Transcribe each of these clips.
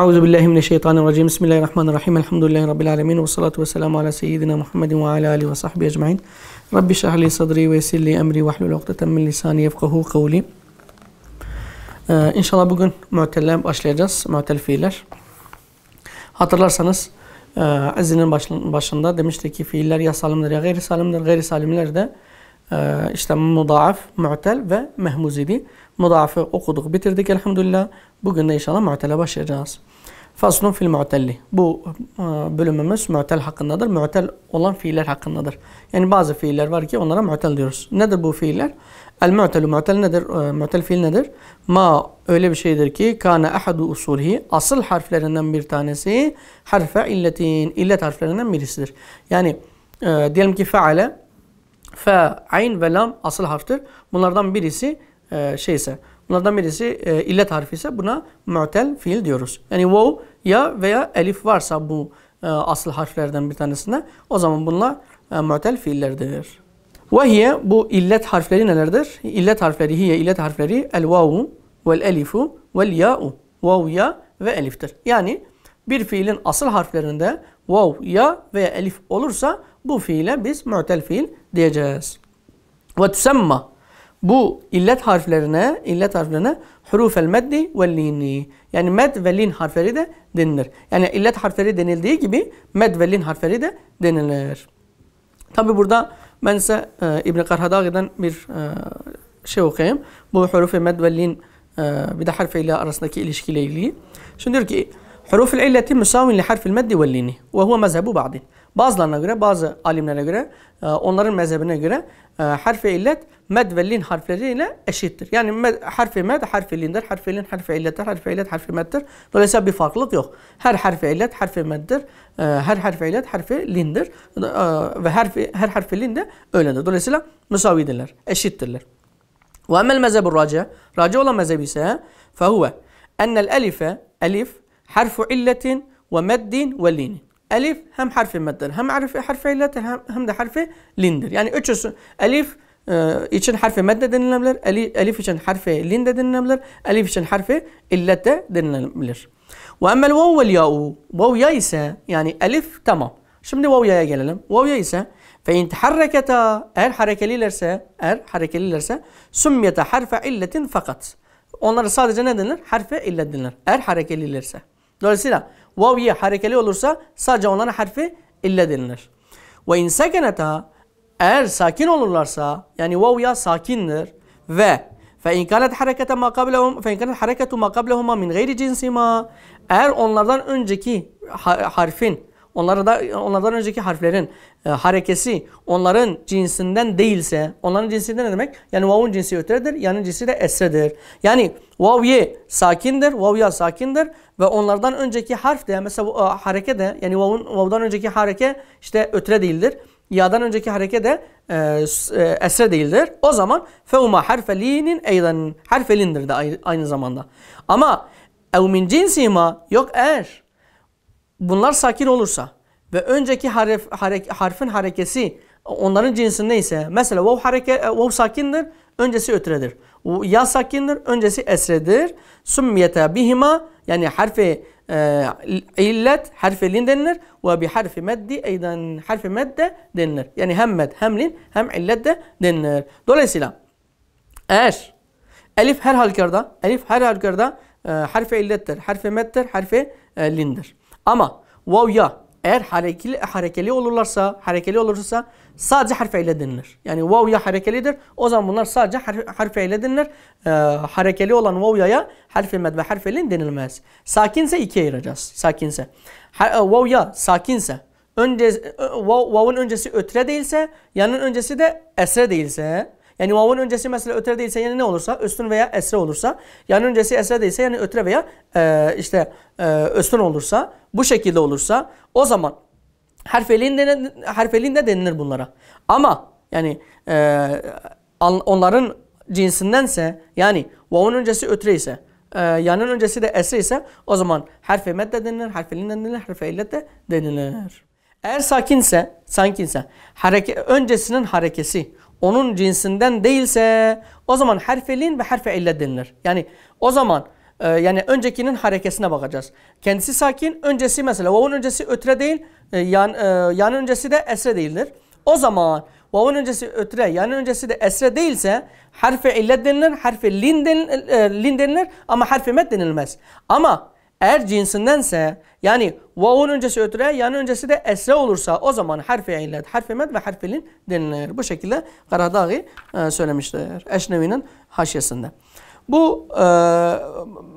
Euzu billahi mineşşeytanirracim. Bismillahirrahmanirrahim. Elhamdülillahi rabbil alamin ve salatu vesselamü ala seyyidina Muhammedin ve ala alihi ve sahbihi ecmaîn. Rabbi şrah li sadri ve yessir li emri ve hlul ukdeten min lisani yefkahu kavli. Ee, inşallah bugün mu'telle başlayacağız. Mu'tel fiiller. Hatırlarsanız e, azinin başında demişti ki fiiller ya salimdir ya gayri salimdir. Gayri salimler de e, işte mudaaf, mu'tel ve mehmuz idi. Mudafı okuduk, bitirdik elhamdülillah. Bugün de inşallah mu'tele başlayacağız. Faslun fil mu'telli. Bu e, bölümümüz mu'tel hakkındadır. Mu'tel olan fiiller hakkındadır. Yani bazı fiiller var ki onlara mu'tel diyoruz. Nedir bu fiiller? El mu'telu mu'tel nedir? E, mu'tel fiil nedir? Ma öyle bir şeydir ki kana ahadu usulhi asıl harflerinden bir tanesi harfe illetin illet harflerinden birisidir. Yani e, diyelim ki faale fa, ayn ve lam asıl harftir. Bunlardan birisi e, şeyse bunlardan birisi e, illet harfi ise buna mu'tel fiil diyoruz. Yani wow ya veya elif varsa bu e, asıl harflerden bir tanesinde o zaman bunlar e, mu'tel fiillerdir. Vahiye bu illet harfleri nelerdir? İllet harfleri hiye illet harfleri el vavu vel elifu vel ya'u. Vav ya ve eliftir. Yani bir fiilin asıl harflerinde vav ya veya elif olursa bu fiile biz mu'tel fiil diyeceğiz. Ve tüsemma bu illet harflerine, illet harflerine el meddi ve lini Yani med ve lin harfleri de denilir. Yani illet harfleri denildiği gibi med ve lin harfleri de denilir. Tabi burada ben size e, İbn-i Karhadagi'den bir e, şey okuyayım. Bu hurufi med ve lin e, bir de harf ile arasındaki ilişkiyle ilgili. Şimdi diyor ki Huruful illeti müsavin li harfil meddi ve lini. Ve huve mezhebu ba'din. Bazılarına göre, bazı alimlere göre, e, onların mezhebine göre آه، حرف علات مد ولين حرف لين اشيتر يعني حرف مد حرف لين در حرف لين حرف علات حرف علات حرف مد وليس دولايسا بفاقلق يوخ هر حرف علات حرف مد در آه، هر حرف علات حرف لين در آه، وحرف هر حرف لين در اولن در دولايسا مساوي دلر اشيتر لر واما المذهب الراجع راجع ولا مذهب يسا فهو ان الالف الف حرف علة ومد ولين Elif hem harfi medden hem harfi, harfi illetin hem, hem de harfi lindir. Yani üçüsü elif e, için harfi medde denilebilir. Elif, elif için harfi lin de denilebilir. Elif için harfi illet de denilebilir. Ve emmel vav vel ya'u. Vav ya ise yani elif tamam. Şimdi vav ya'ya gelelim. Vav ya ise fe in teharreketa eğer harekelilerse eğer harekelilerse sümmiyete harfe illetin fakat. Onlara sadece ne denir? Harfe illet denir. Eğer harekelilerse. Dolayısıyla Vav'ye harekeli olursa sadece onlara harfi ille denilir. Ve in sekeneta eğer sakin olurlarsa yani vav'ya sakindir ve fe in kanet harekete ma kablehum fe in kanet hareketu ma kablehuma min gayri cinsima eğer onlardan önceki harfin onlara da onlardan önceki harflerin e, harekesi onların cinsinden değilse, onların cinsinden ne demek? Yani vav'un cinsi ötredir, yani cinsi de esredir. Yani vav ye sakindir, vav ya sakindir ve onlardan önceki harf de mesela e, hareke de yani vav'un vav'dan önceki hareke işte ötre değildir. Ya'dan önceki hareke de e, e esre değildir. O zaman feuma harfelinin eyden harfelindir de aynı, zamanda. Ama ev min cinsima yok er bunlar sakin olursa ve önceki harf, harek, harfin harekesi onların cinsindeyse mesela vav, hareke, e, vav sakindir, öncesi ötredir. Ya sakindir, öncesi esredir. Sümmiyete bihima yani harfi e, illet, harfi lin denilir ve bi harfi meddi eyden harfi medde denilir. Yani hem med hem lin hem illet de denilir. Dolayısıyla eğer elif her halükarda, elif her halükarda e, harfi illettir, harfi meddir, harfi e, lindir. Ama vav ya eğer harekeli, harekeli olurlarsa, harekeli olursa sadece harf ile denilir. Yani vav ya harekelidir. O zaman bunlar sadece harf, harf ile denilir. Ee, harekeli olan vav ya'ya harf med ve harf elin denilmez. Sakinse ikiye ayıracağız. Sakinse. Ha, e, vav ya sakinse. Önce, e, vav'ın öncesi ötre değilse, yanın öncesi de esre değilse yani vavun öncesi mesela ötre değilse yani ne olursa üstün veya esre olursa. Yani öncesi esre değilse yani ötre veya e, işte e, üstün olursa. Bu şekilde olursa o zaman harfeliğin de, harfeliğin de denilir bunlara. Ama yani e, onların cinsindense yani vavun öncesi ötre ise e, yanın öncesi de esre ise o zaman harfe de denilir, harfe de denilir, harfe illet de denilir. Eğer sakinse, sakinse hareke, öncesinin harekesi onun cinsinden değilse o zaman harfelin ve harfe elle denilir. Yani o zaman e, yani öncekinin harekesine bakacağız. Kendisi sakin, öncesi mesela vavun öncesi ötre değil, e, yan, e, yan öncesi de esre değildir. O zaman vavun öncesi ötre, yan öncesi de esre değilse harfe illet denilir, harfe lin, denil, e, lin denilir ama harfe met denilmez. Ama eğer cinsindense yani vaun öncesi ötüre yani öncesi de esre olursa o zaman harfi illet, harfi med ve harfilin denilir. Bu şekilde Karadaği e, söylemiştir. Eşnevi'nin haşyesinde. Bu e,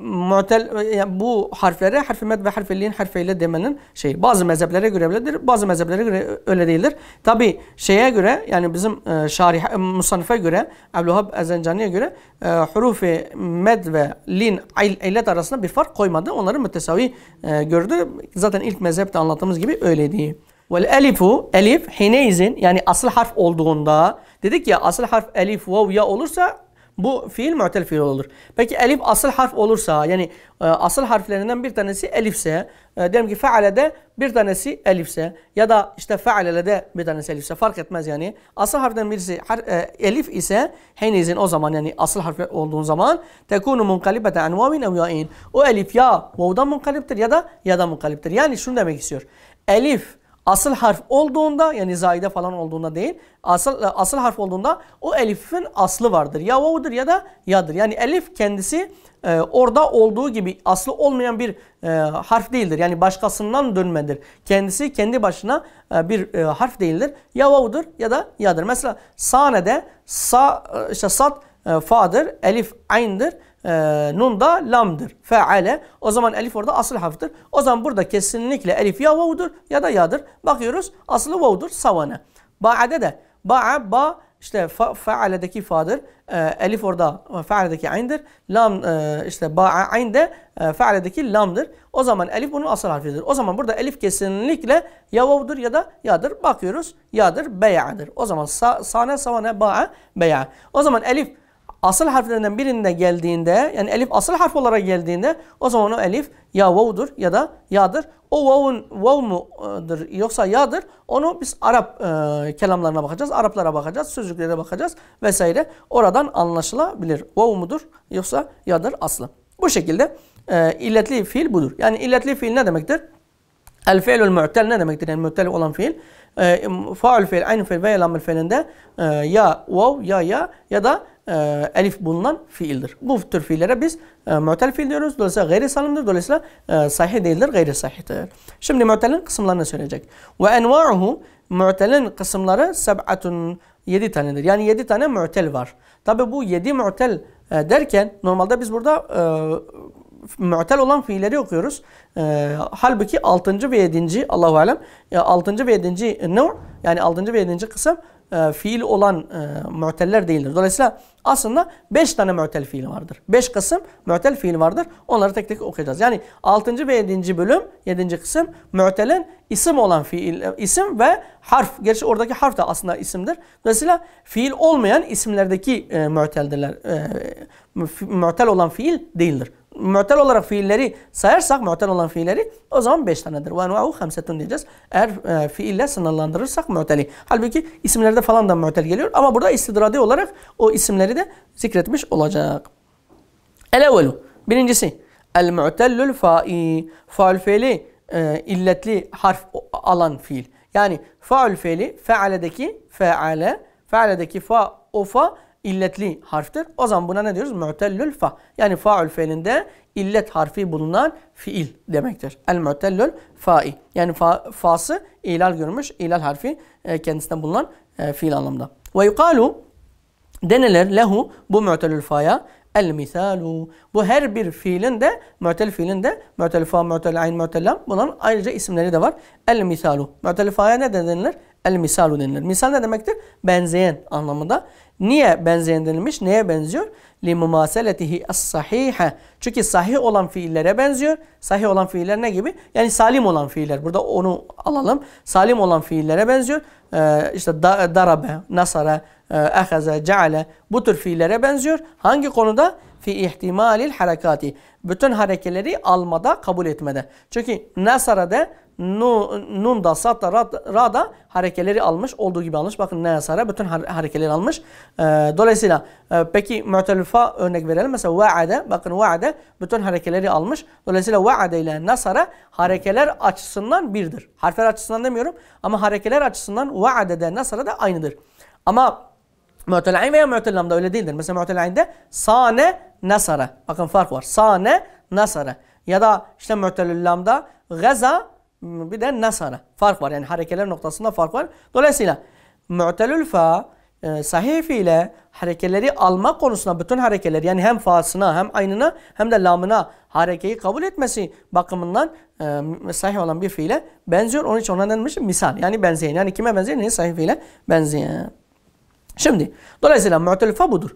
mutel, e, yani bu harflere harf med ve harfi lin ile demenin şeyi. Bazı mezheplere göre öyledir, bazı mezheplere göre öyle değildir. Tabi şeye göre yani bizim e, şarih, e, musanife göre, Abluhab Ezencani'ye göre e, hurufi med ve lin illet arasında bir fark koymadı. Onları mütesavi e, gördü. Zaten ilk mezhepte anlattığımız gibi öyle öyleydi. Vel elifu elif hineizin yani asıl harf olduğunda dedik ya asıl harf elif vav ya olursa bu fiil mu'tel fiil olur. Peki elif asıl harf olursa yani e, asıl harflerinden bir tanesi elifse e, diyelim ki de bir tanesi elifse ya da işte de bir tanesi elifse fark etmez yani. Asıl harften birisi har, e, elif ise henizin o zaman yani asıl harf olduğun zaman tekunu munkalibete an vavin ev yain. O elif ya vavdan munkaliptir ya da ya da munkaliptir. Yani şunu demek istiyor. Elif Asıl harf olduğunda yani zaide falan olduğunda değil. Asıl asıl harf olduğunda o elifin aslı vardır. Ya vav'dır ya da yadır. Yani elif kendisi e, orada olduğu gibi aslı olmayan bir e, harf değildir. Yani başkasından dönmedir. Kendisi kendi başına e, bir e, harf değildir. Ya vav'dır ya da yadır. Mesela sane'de sa e, işte sat e, fa'dır, elif ayn'dır e, nun da lamdır. Feale. O zaman elif orada asıl harftir. O zaman burada kesinlikle elif ya vav'dur ya da yadır. Bakıyoruz aslı vav'dur savane. Ba'ade de ba'a ba işte fa, fadır. E, elif orada faaledeki ayn'dir. Lam e, işte ba'a ayn de e, faaledeki lamdır. O zaman elif bunun asıl harfidir. O zaman burada elif kesinlikle ya vav'dur ya da yadır. Bakıyoruz yadır beya'dır. O zaman sa, sane savane ba'a beya. O zaman elif asıl harflerinden birinde geldiğinde yani elif asıl harf olarak geldiğinde o zaman o elif ya vav'dur ya da ya'dır. O vav'un vav mudur yoksa ya'dır onu biz Arap e, kelamlarına bakacağız, Araplara bakacağız, sözcüklere bakacağız vesaire. Oradan anlaşılabilir. Vav mudur yoksa ya'dır aslı. Bu şekilde e, illetli fiil budur. Yani illetli fiil ne demektir? El fiilul mu'tel ne demektir? Yani mu'tel olan fiil. E, faul fiil, aynı fiil veya lamel fiilinde e, ya vav ya ya ya da e, elif bulunan fiildir. Bu tür fiillere biz e, mu'tel fiil diyoruz. Dolayısıyla gayri salimdir. Dolayısıyla e, sahih değildir, gayri sahihtir. Şimdi mu'telin kısımlarını söyleyecek. Ve enva'uhu mu'telin kısımları seb'atun yedi tanedir. Yani yedi tane mu'tel var. Tabi bu yedi mu'tel e, derken normalde biz burada e, mu'tel olan fiilleri okuyoruz. E, halbuki 6. ve 7. Allahu alem 6. E, ve 7. nev yani 6. ve 7. kısım e, fiil olan e, mu'teller değildir. Dolayısıyla aslında 5 tane mu'tel fiil vardır. 5 kısım mu'tel fiil vardır. Onları tek tek okuyacağız. Yani 6. ve 7. bölüm, 7. kısım mu'telin isim olan fiil, e, isim ve harf. Gerçi oradaki harf da aslında isimdir. Dolayısıyla fiil olmayan isimlerdeki e, mu'teldirler. E, mu'tel olan fiil değildir mu'tel olarak fiilleri sayarsak mu'tel olan fiilleri o zaman 5 tanedir. Ve enva'u hamsetun diyeceğiz. Eğer e, fiille sınırlandırırsak mu'teli. Halbuki isimlerde falan da mu'tel geliyor ama burada istidradi olarak o isimleri de zikretmiş olacak. El evvelu. Birincisi. El mu'tellül fa'i. Faul fiili e, illetli harf alan fiil. Yani faul fiili fealedeki feale fealedeki fa o fa illetli harftir. O zaman buna ne diyoruz? Mu'tellül fa. Yani faül fiilinde illet harfi bulunan fiil demektir. El mu'tellül fa'i. Yani fa, fası ilal görmüş. İlal harfi e, kendisinden bulunan e, fiil anlamda Ve yukalu denilir lehu bu mu'tellül fa'ya el misalu. Bu her bir fiilin de mu'tel fiilin de mu'tel fa, mu'tel ayn, mu'tel lam. Bunların ayrıca isimleri de var. El misalu. Mu'tel fa'ya ne denilir? El misalu denilir. Misal ne demektir? Benzeyen anlamında. Niye benzeyen denilmiş? Neye benziyor? لِمُمَاسَلَتِهِ الصَّحِيحَ Çünkü sahih olan fiillere benziyor. Sahih olan fiiller ne gibi? Yani salim olan fiiller. Burada onu alalım. Salim olan fiillere benziyor. Ee, işte darabe, nasara, ehaze, ee, ceale bu tür fiillere benziyor. Hangi konuda? Fi ihtimalil harekati. Bütün harekeleri almada, kabul etmede. Çünkü nasara'da nun da sat da ra da harekeleri almış. Olduğu gibi almış. Bakın nasara bütün harekeleri almış. Ee, dolayısıyla e, peki mu'telifa örnek verelim. Mesela va'ade bakın va'ade bütün harekeleri almış. Dolayısıyla va'ade ile nasara harekeler açısından birdir. Harfler açısından demiyorum ama harekeler açısından va'ade de nasara da aynıdır. Ama Mu'telain veya mu'telamda öyle değildir. Mesela mu'telainde sane nasara. Bakın fark var. Sane nasara. Ya da işte mu'telamda gaza bir de nasara. Fark var. Yani harekeler noktasında fark var. Dolayısıyla mu'telül fa e, harekeleri alma konusunda bütün harekeler yani hem fasına hem aynına hem de lamına harekeyi kabul etmesi bakımından e, sahih olan bir fiile benziyor. Onun için ona denmiş misal yani benzeyen. Yani kime benzeyen? Neye sahih fiile benzeyen. Şimdi dolayısıyla mu'telifa budur.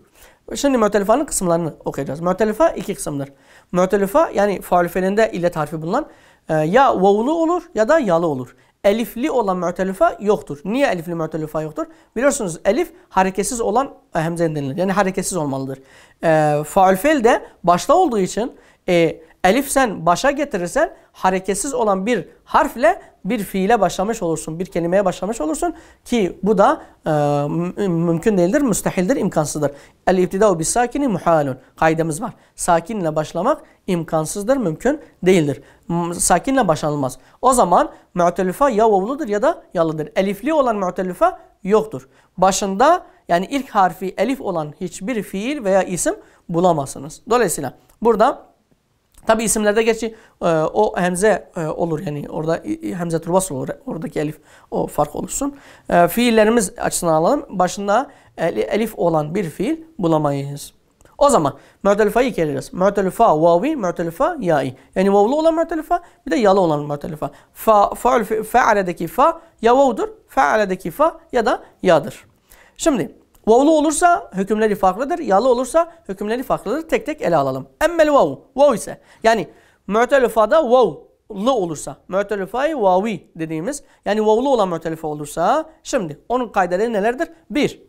Şimdi mu'telifanın kısımlarını okuyacağız. Mu'telifa iki kısımdır. Mu'telifa yani faul fiilinde illet harfi bulunan e, ya vavulu olur ya da yalı olur. Elifli olan mu'telifa yoktur. Niye elifli mu'telifa yoktur? Biliyorsunuz elif hareketsiz olan e, hemze denilir. Yani hareketsiz olmalıdır. E, faul fiil de başta olduğu için e, Elif sen başa getirirsen hareketsiz olan bir harfle bir fiile başlamış olursun. Bir kelimeye başlamış olursun ki bu da e, mümkün değildir, müstehildir, imkansızdır. El ibtidau bis sakini muhalun. Kaidemiz var. Sakinle başlamak imkansızdır, mümkün değildir. Sakinle başlanılmaz. O zaman mu'telifa ya vavludur ya da yalıdır. Elifli olan mu'telifa yoktur. Başında yani ilk harfi elif olan hiçbir fiil veya isim bulamazsınız. Dolayısıyla burada Tabi isimlerde gerçi e, o hemze e, olur yani orada hemze turbas olur oradaki elif o fark olursun. E, fiillerimiz açısından alalım. Başında el elif olan bir fiil bulamayız. O zaman mü'telifayı geliriz. Mü'telifa vavi, mü'telifa ya'i. Yani vavlu olan mü'telifa bir de yalı olan mü'telifa. Fa, faul, fe'aledeki fa ya vavdur, fe'aledeki fa ya da yadır. Şimdi Vavlu olursa hükümleri farklıdır. Yalı olursa hükümleri farklıdır. Tek tek ele alalım. Emmel vav. Vav ise yani mütelifada vavlı olursa. Mütelifayı vavi dediğimiz yani vavlu olan mütelife olursa şimdi onun kaydeleri nelerdir? Bir.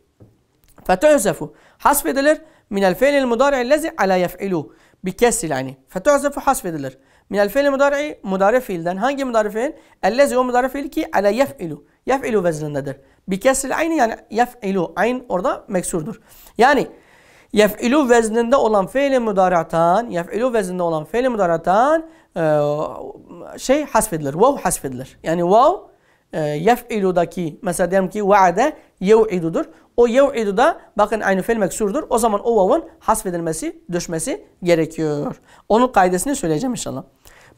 Fetezefu. Hasfedilir. Minel fiilil mudari'i lezi ala yef'ilu. Bi kesril yani. Fetezefu hasfedilir. Minel fiilil mudari'i mudari fiilden. Hangi mudari fiil? Ellezi o mudari fiil ki ala yef'ilu. Yef'ilu vezinindedir. Bir kesril aynı yani yef'ilu. Ayn orada meksurdur. Yani yef'ilu vezninde olan fiili müdaratan, yef'ilu vezninde olan fiili müdaratan e, şey hasfedilir. Vav wow hasfedilir. Yani vav wow, e, yef'iludaki mesela diyelim ki va'de yev'idudur. O yev'idu da bakın aynı fiil meksurdur. O zaman o vav'ın hasfedilmesi, düşmesi gerekiyor. Onun kaidesini söyleyeceğim inşallah.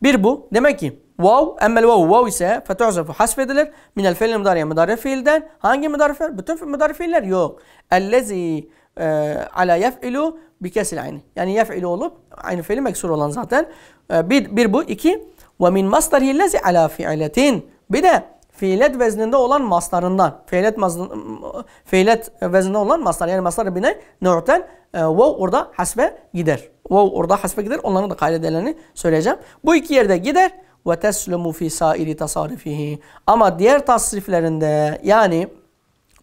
Bir bu. Demek ki Vav. Emmel vav. Vav ise fetuzafı edilir. Minel fiil müdariye müdari fiilden. Hangi müdari fiil? Bütün müdari fiiller yok. Ellezi e, ala yef'ilu bi kesil Yani yef'ilu olup aynı fiili meksur olan zaten. E, bir, bir bu. iki. Ve min masdarihi lezi ala fiiletin. Bir de fiilet vezninde olan maslarından. Fiilet, fiilet vezninde olan maslar. Yani maslar bine nö'ten e, vav orada hasbe gider. Vav orada hasbe gider. Onların da kaydedilerini söyleyeceğim. Bu iki yerde gider ve teslumu fi sairi tasarifihi. Ama diğer tasriflerinde yani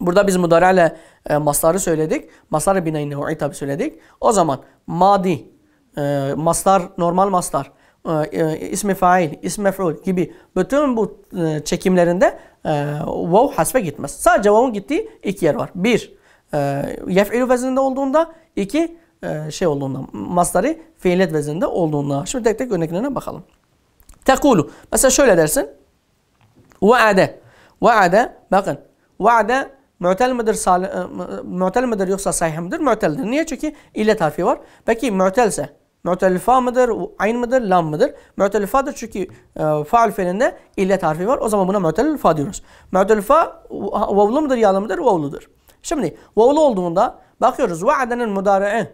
burada biz mudarale e, masları söyledik. Masları binayı nev'i tabi söyledik. O zaman madi, e, maslar, normal maslar, e, e, ismi fail, ismi mef'ul gibi bütün bu e, çekimlerinde e, vav hasfe gitmez. Sadece vav'un gittiği iki yer var. Bir, e, yef'ilü vezninde olduğunda, iki, e, şey olduğunda, masları fiilet vezninde olduğunda. Şimdi tek tek örneklerine bakalım. Tekulu. Mesela şöyle dersin. Vaade. Vaade. Bakın. Vaade Mu'tel midir, e, mu'tel midir yoksa sahih midir? Mu'teldir. Niye? Çünkü illet harfi var. Peki mu'telse mu'tel fa mıdır, ayn mıdır, lam mıdır? Mu'tel fa'dır çünkü e, faal fiilinde illet harfi var. O zaman buna mu'tel fa diyoruz. Mu'tel fa vavlu mudur, yağlı mıdır? Vavludur. Şimdi vavlu olduğunda bakıyoruz. Va'denin mudari'i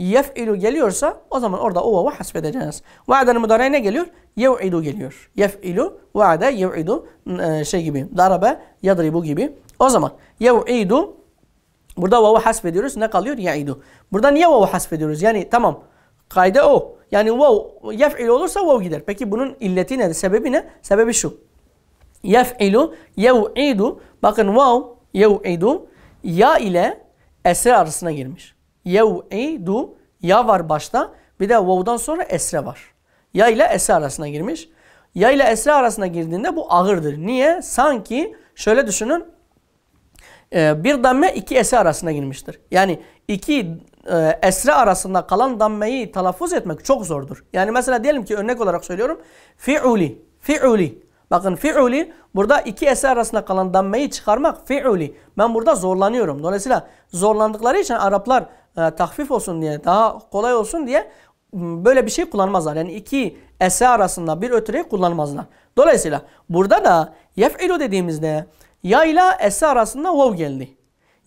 yef'ilu geliyorsa o zaman orada o vava hasbedeceğiz. Va'den müdareye ne geliyor? Yev'idu geliyor. Yef'ilu, va'de, yev'idu e, şey gibi. Darabe, yadribu gibi. O zaman yev'idu burada vava hasbediyoruz. Ne kalıyor? Ya'idu. Burada niye vava hasbediyoruz? Yani tamam kayda o. Yani vav yef'ilu olursa vav gider. Peki bunun illeti ne? Sebebi ne? Sebebi şu. Yef'ilu, yev'idu. Bakın vav, yev'idu ya ile esre arasına girmiş. Yev'idu ya var başta. Bir de vav'dan sonra esre var. Ya ile esre arasına girmiş. Ya ile esre arasına girdiğinde bu ağırdır. Niye? Sanki şöyle düşünün. E, bir damme iki esre arasına girmiştir. Yani iki e, esre arasında kalan dammeyi telaffuz etmek çok zordur. Yani mesela diyelim ki örnek olarak söylüyorum. Fi'uli. Fi'uli. Bakın fi'uli burada iki esre arasında kalan dammeyi çıkarmak fi'uli. Ben burada zorlanıyorum. Dolayısıyla zorlandıkları için Araplar e, tahfif olsun diye, daha kolay olsun diye böyle bir şey kullanmazlar. Yani iki ese arasında bir ötürü kullanmazlar. Dolayısıyla burada da yef'ilu dediğimizde ya ile ese arasında vav geldi.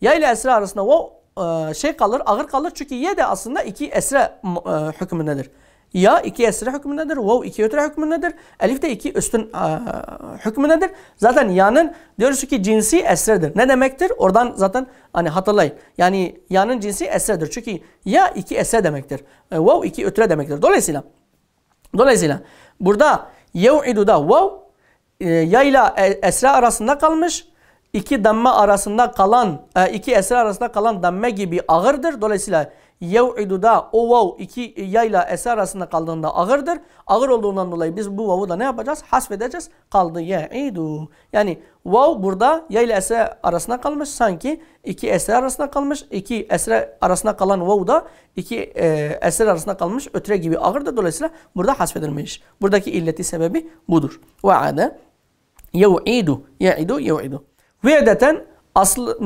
Ya ile esre arasında vav e, şey kalır, ağır kalır. Çünkü ye de aslında iki esre e, hükmündedir. Ya iki esre hükmündedir. Vav iki ötre hükmündedir. Elif de iki üstün a, e, hükmündedir. Zaten yanın diyoruz ki cinsi esredir. Ne demektir? Oradan zaten hani hatırlayın. Yani yanın cinsi esredir. Çünkü ya iki esre demektir. E, vav iki ötre demektir. Dolayısıyla dolayısıyla burada yev'iduda vav e, ya ile e, esre arasında kalmış iki damme arasında kalan, e, iki esre arasında kalan damme gibi ağırdır. Dolayısıyla yev'idu da o vav iki yayla ese arasında kaldığında ağırdır. Ağır olduğundan dolayı biz bu vavu da ne yapacağız? Hasfedeceğiz. Kaldı ye'idu. Yani vav burada yayla ese arasında kalmış. Sanki iki esre arasında kalmış. İki esre arasında kalan vav da iki e, esre arasında kalmış. Ötre gibi ağırdır. Dolayısıyla burada hasfedilmiş. Buradaki illeti sebebi budur. Ve'ade yev'idu. Ye'idu yev'idu. Ve'deten aslı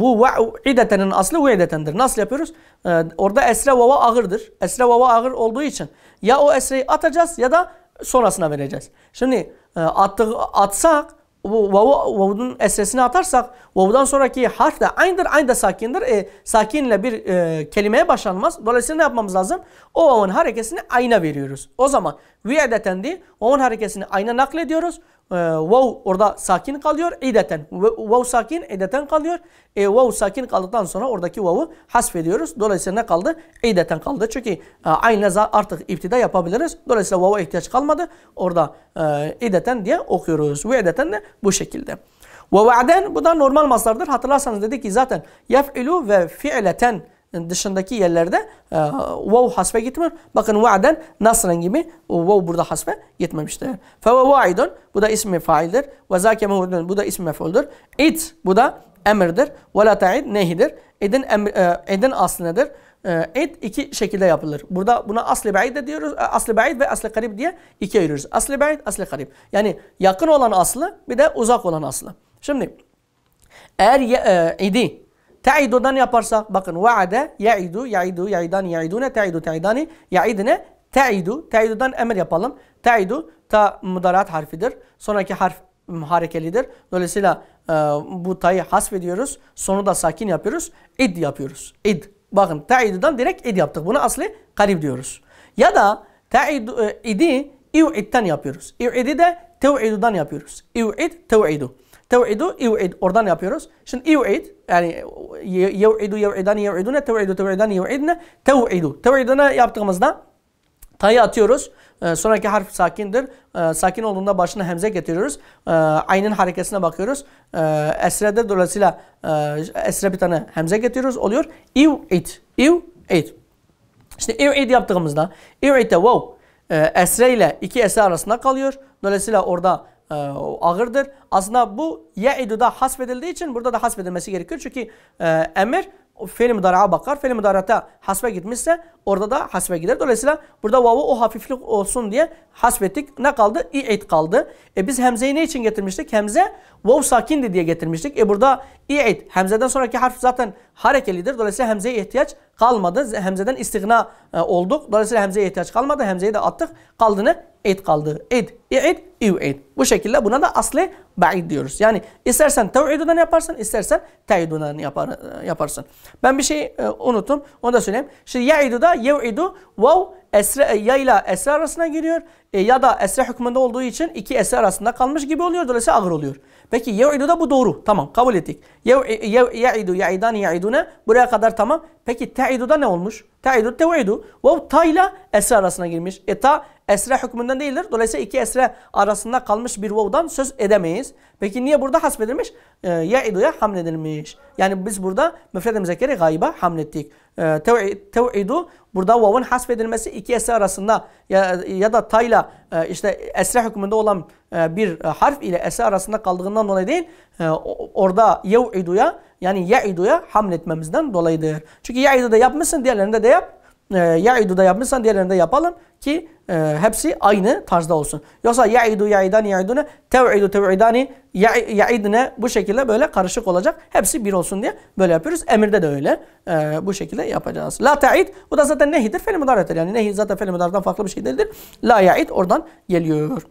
bu va'idetenin aslı vaidetendir. Nasıl yapıyoruz? Ee, orada esre vava ağırdır. Esre vava ağır olduğu için ya o esreyi atacağız ya da sonrasına vereceğiz. Şimdi e, attık, atsak vavu, vavudun esresini atarsak vavdan sonraki harf de aynıdır. Aynı da sakindir. E, sakinle bir e, kelimeye başlanmaz. Dolayısıyla ne yapmamız lazım? O vavun harekesini ayna veriyoruz. O zaman vi'deten değil, vavun harekesini ayna naklediyoruz. Ee, vav orada sakin kalıyor. ideten. Vav sakin, ideten kalıyor. E, vav sakin kaldıktan sonra oradaki vav'u hasfediyoruz. Dolayısıyla ne kaldı? İdeten kaldı. Çünkü e, aynı artık iptida yapabiliriz. Dolayısıyla vav'a ihtiyaç kalmadı. Orada e, ideten diye okuyoruz. Ve ideten de bu şekilde. Ve va'den bu da normal maslardır. Hatırlarsanız dedik ki zaten yef'ilu ve fi'leten dışındaki yerlerde e, vav hasfe gitmiyor. Bakın va'den nasran gibi vav burada hasfe gitmemiştir. Fe ve va'idun bu da ismi faildir. Ve zâke bu da ismi mefuldür. İt bu da emirdir. Ve la ta'id nehidir. İdin, emir, e, idin aslı nedir? E, İd iki şekilde yapılır. Burada buna asli ba'id de diyoruz. E, asli ba'id ve asli karib diye ikiye ayırıyoruz. Asli ba'id, asli karib. Yani yakın olan aslı bir de uzak olan aslı. Şimdi eğer e, idi Teidu'dan yaparsak bakın vaade yaidu yaidu yaidan yaidune teidu teidani yaidne teidu teidu'dan emir yapalım. Teidu ta mudarat harfidir. Sonraki harf harekelidir. Dolayısıyla e, bu tayı hasfediyoruz. Sonu da sakin yapıyoruz. İd yapıyoruz. İd. Bakın teidu'dan direkt id yaptık. Bunu asli karib diyoruz. Ya da teidu e, idi iv'idden yapıyoruz. İv'idi de tev'idu'dan yapıyoruz. İv'id tev'idu. Tev'idu, iv'id. Oradan yapıyoruz. Şimdi iv'id yani yev'idu, yev'idani, yev'idune, tev'idu, tev'idani, yev'idne, tev'idu. Tev'idine yaptığımızda Tayı atıyoruz. Ee, sonraki harf sakindir. Ee, sakin olduğunda başına hemze getiriyoruz. Ee, aynın hareketine bakıyoruz. E, esrede dolayısıyla e, esre bir tane hemze getiriyoruz. Oluyor. İv it. İv it. yaptığımızda iv ite wow. E, esre ile iki esre arasında kalıyor. Dolayısıyla orada ee, ağırdır. Aslında bu da hasfedildiği için burada da hasfedilmesi gerekiyor. Çünkü e, emir fiil müdara'a bakar. Fiil müdarata hasbe gitmişse orada da hasbe gider. Dolayısıyla burada vavu o hafiflik olsun diye hasbettik. Ne kaldı? İ'id kaldı. E biz hemzeyi ne için getirmiştik? Hemze vav sakindi diye getirmiştik. E burada İ'id. Hemzeden sonraki harf zaten harekelidir. Dolayısıyla hemzeye ihtiyaç kalmadı. Hemzeden istigna e, olduk. Dolayısıyla hemzeye ihtiyaç kalmadı. Hemzeyi de attık. Kaldı ne? Et kaldı. Et, i'id, iv'id. Bu şekilde buna da asli ba'id diyoruz. Yani istersen tev'idudan yaparsın, istersen te'idudan yapar, e, yaparsın. Ben bir şey e, unuttum. Onu da söyleyeyim. Şimdi ya'idu da yev'idu vav esre, ya ile esre arasına giriyor. ya da esre hükmünde olduğu için iki esre arasında kalmış gibi oluyor. Dolayısıyla ağır oluyor. Peki yev'idu da bu doğru. Tamam kabul ettik. Yev'idu, ya'idani, ya'idune. Buraya kadar tamam. Peki te'idu da ne olmuş? Te'idu, te'idu. Vav ta ile esra arasına girmiş. E ta esre hükmünden değildir. Dolayısıyla iki esre arasında kalmış bir vav'dan söz edemeyiz. Peki niye burada hasbedilmiş? E, ee, Ya'idu'ya hamledilmiş. Yani biz burada müfred-i müzekkeri gayba hamlettik. E, tev'idu burada vav'ın hasbedilmesi iki esre arasında ya, ya da tayla e, işte esre hükmünde olan e, bir harf ile esre arasında kaldığından dolayı değil. E, orada yev'idu'ya yani ya'idu'ya hamletmemizden dolayıdır. Çünkü ya'idu'da yapmışsın diğerlerinde de yap e, Yaidu da yapmışsan diğerlerini yapalım ki e, hepsi aynı tarzda olsun. Yoksa Yaidu, Yaidani, Yaidune, Tev'idu, Tev'idani, Yaidne bu şekilde böyle karışık olacak. Hepsi bir olsun diye böyle yapıyoruz. Emirde de öyle e, bu şekilde yapacağız. La ta'id bu da zaten nehidir? Fel mudarettir. Yani nehi zaten fel mudarettan farklı bir şey değildir. La ya'id oradan geliyor.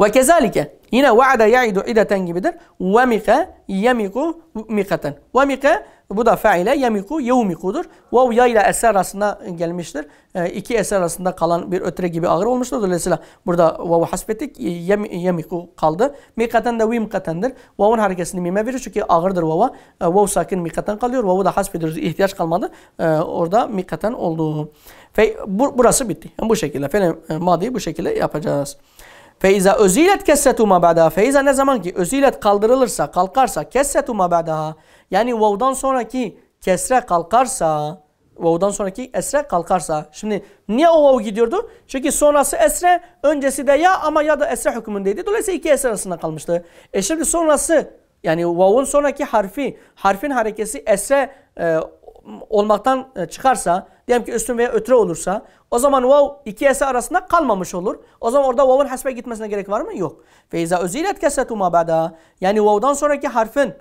Ve kezalike yine vaada yaidu ideten gibidir. Ve mika yemiku mikaten. Ve mika bu da faile yemiku yevmikudur. Vav ya ile eser arasında gelmiştir. E, iki eser arasında kalan bir ötre gibi ağır olmuştur. Dolayısıyla burada vav'u hasbettik. Yem, yemiku kaldı. Mikaten de vimkatendir. Vav'un harekesini mime verir çünkü ağırdır vav'a. E, vav sakin mikaten kalıyor. Vav'u da hasbediyoruz. İhtiyaç kalmadı. E, orada mikaten oldu. Fe, bu, burası bitti. Yani bu şekilde. Fe, e, madi bu şekilde yapacağız. Feiza özilet kessetu ma ba'daha. Feiza ne zaman ki özilet kaldırılırsa, kalkarsa kessetu ma ba'daha. Yani vav'dan sonraki kesre kalkarsa, vav'dan sonraki esre kalkarsa. Şimdi niye o vav gidiyordu? Çünkü sonrası esre, öncesi de ya ama ya da esre hükmündeydi. Dolayısıyla iki esre arasında kalmıştı. E şimdi sonrası yani vav'un sonraki harfi, harfin harekesi esre e, olmaktan e, çıkarsa diyelim ki üstün veya ötre olursa o zaman vav iki ese arasında kalmamış olur. O zaman orada vav'ın hasbe gitmesine gerek var mı? Yok. Feyza özilet kesetu ma ba'da. Yani vav'dan sonraki harfin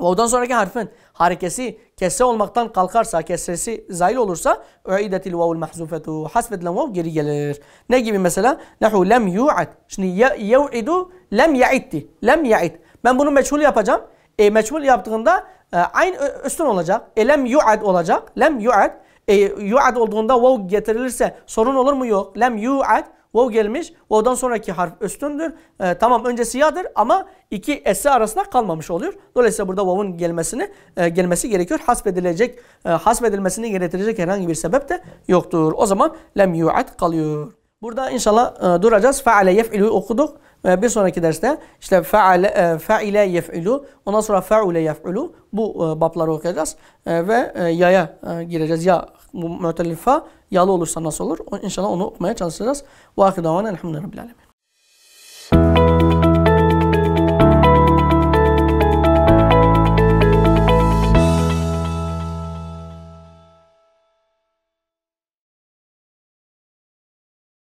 Vav'dan sonraki harfin harekesi kese olmaktan kalkarsa, kessesi zail olursa uidetil vavul mahzufetu. Hasfedilen vav geri gelir. Ne gibi mesela? Nehu lem yu'at. Şimdi yev'idu lem ya'itti. Lem ya'id. Ben bunu meçhul yapacağım. E, meçhul yaptığında e, ayn e, üstün olacak. E, lem yu'ad olacak. Lem yu'ad. E, yu'ad olduğunda vav getirilirse sorun olur mu? Yok. Lem yu'ad vav gelmiş. Vav'dan sonraki harf üstündür. E, tamam öncesi ya'dır ama iki esse arasında kalmamış oluyor. Dolayısıyla burada vav'un gelmesini e, gelmesi gerekiyor. Hasbedilecek, e, hasbedilmesini gerektirecek herhangi bir sebep de yoktur. O zaman lem yu'ad kalıyor. Burada inşallah e, duracağız. Feale yef'ilü okuduk. Ee, bir sonraki derste işte feale, e, feile yef'ulu ondan sonra fe'ule yef'ulu bu e, babları okuyacağız e, ve yaya gireceğiz. Ya bu mütellifa yalı olursa nasıl olur? inşallah onu okumaya çalışacağız. Ve ahir davana elhamdülillahi